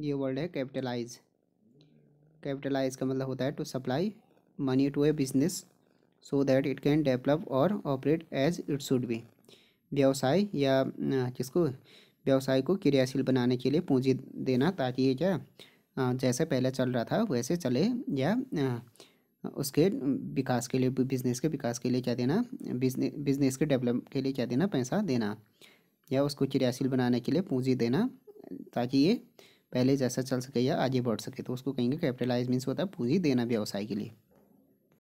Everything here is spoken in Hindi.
ये वर्ड है कैपिटलाइज कैपिटलाइज का मतलब होता है to supply money to a business so that it can develop और operate as it should be व्यवसाय या किसको व्यवसाय को क्रियाशील बनाने के लिए पूंजी देना ताकि ये क्या जैसे पहले चल रहा था वैसे चले या उसके विकास के लिए बिजनेस के विकास के लिए क्या देना बिजनेस बिजनेस के डेवलप के लिए क्या देना पैसा देना या उसको क्रियाशील बनाने के लिए पूंजी देना ताकि ये पहले जैसा चल सके या आगे बढ़ सके तो उसको कहेंगे कैपिटलाइज मीन्स होता है पूंजी देना व्यवसाय के लिए